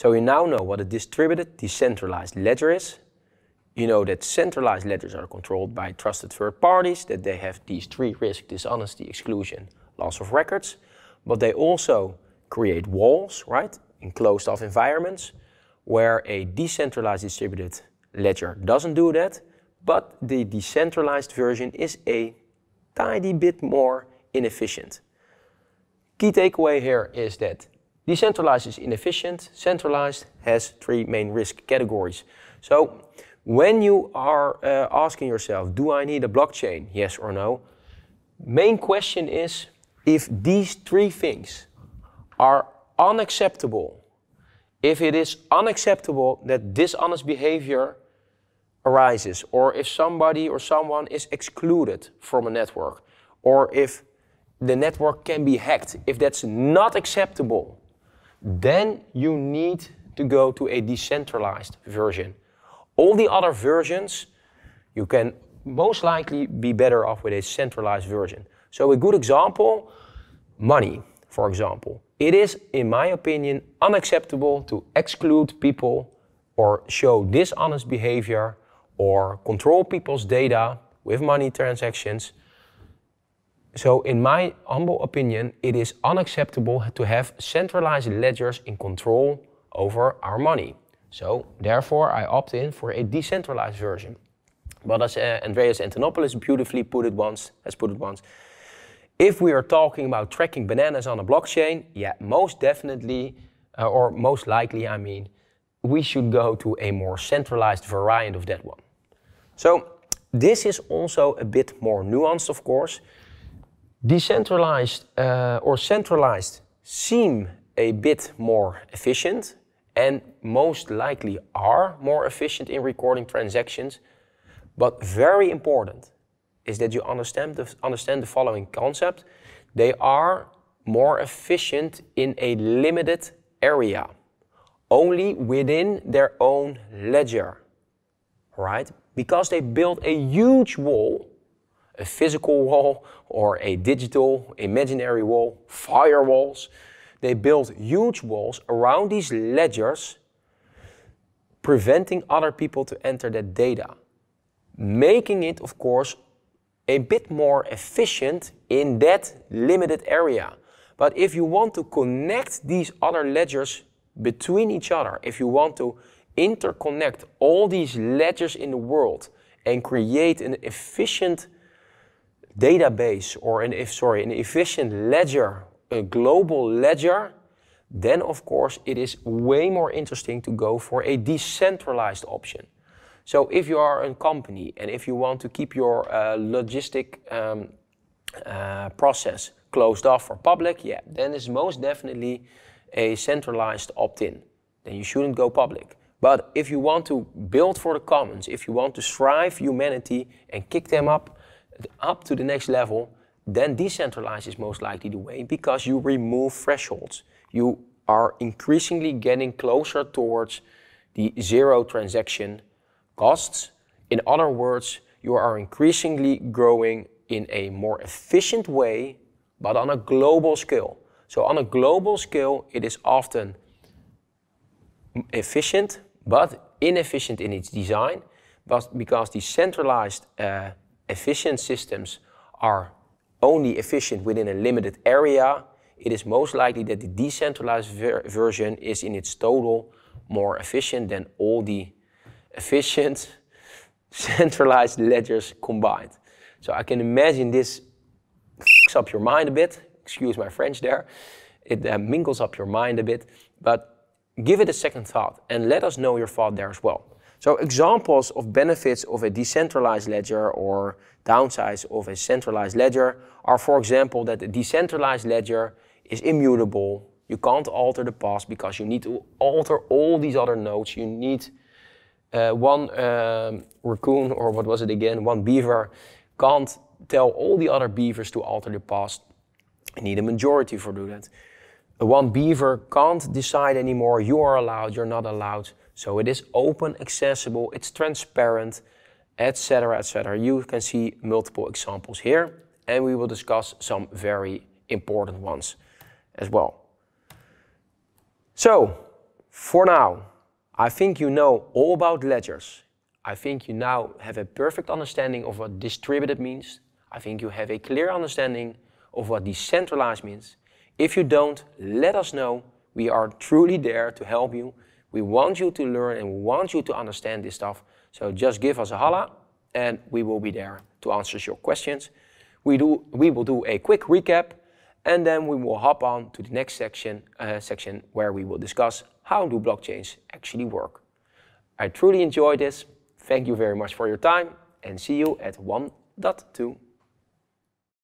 So you now know what a distributed, decentralized ledger is. You know that centralized ledgers are controlled by trusted third parties, that they have these three risks, dishonesty, exclusion, loss of records, but they also create walls, right, in closed off environments, where a decentralized distributed ledger doesn't do that, but the decentralized version is a tiny bit more inefficient. Key takeaway here is that Decentralized is inefficient. Centralized has three main risk categories. So when you are uh, asking yourself, do I need a blockchain? Yes or no? Main question is if these three things are unacceptable, if it is unacceptable that dishonest behavior arises, or if somebody or someone is excluded from a network, or if the network can be hacked, if that's not acceptable, then you need to go to a decentralized version. All the other versions, you can most likely be better off with a centralized version. So a good example, money, for example. It is, in my opinion, unacceptable to exclude people or show dishonest behavior or control people's data with money transactions so, in my humble opinion, it is unacceptable to have centralized ledgers in control over our money. So, therefore, I opt in for a decentralized version. But as uh, Andreas Antonopoulos beautifully put it once, has put it once, if we are talking about tracking bananas on a blockchain, yeah, most definitely, uh, or most likely, I mean, we should go to a more centralized variant of that one. So this is also a bit more nuanced, of course decentralized uh, or centralized seem a bit more efficient and most likely are more efficient in recording transactions. But very important is that you understand the, understand the following concept. They are more efficient in a limited area, only within their own ledger, right? Because they built a huge wall a physical wall or a digital imaginary wall, firewalls. They build huge walls around these ledgers, preventing other people to enter that data, making it, of course, a bit more efficient in that limited area. But if you want to connect these other ledgers between each other, if you want to interconnect all these ledgers in the world and create an efficient database or an if sorry an efficient ledger, a global ledger, then of course it is way more interesting to go for a decentralized option. So if you are a company and if you want to keep your uh, logistic um, uh, process closed off for public, yeah, then it's most definitely a centralized opt-in. Then you shouldn't go public. But if you want to build for the commons, if you want to thrive humanity and kick them up up to the next level, then decentralize is most likely the way because you remove thresholds. You are increasingly getting closer towards the zero transaction costs. In other words, you are increasingly growing in a more efficient way, but on a global scale. So, on a global scale, it is often efficient, but inefficient in its design, but because the centralized uh, efficient systems are only efficient within a limited area, it is most likely that the decentralized ver version is in its total more efficient than all the efficient centralized ledgers combined. So I can imagine this f***s up your mind a bit. Excuse my French there. It uh, mingles up your mind a bit. But give it a second thought and let us know your thought there as well. So examples of benefits of a decentralized ledger or downsides of a centralized ledger are, for example, that a decentralized ledger is immutable. You can't alter the past because you need to alter all these other nodes. You need uh, one um, raccoon or what was it again? One beaver can't tell all the other beavers to alter the past. You need a majority for do that one beaver can't decide anymore, you are allowed, you're not allowed. So it is open, accessible, it's transparent, etc. etc. You can see multiple examples here, and we will discuss some very important ones as well. So, for now, I think you know all about ledgers. I think you now have a perfect understanding of what distributed means. I think you have a clear understanding of what decentralized means. If you don't, let us know. We are truly there to help you. We want you to learn and want you to understand this stuff. So just give us a holla and we will be there to answer your questions. We, do, we will do a quick recap and then we will hop on to the next section, uh, section where we will discuss how do blockchains actually work. I truly enjoyed this. Thank you very much for your time and see you at 1.2.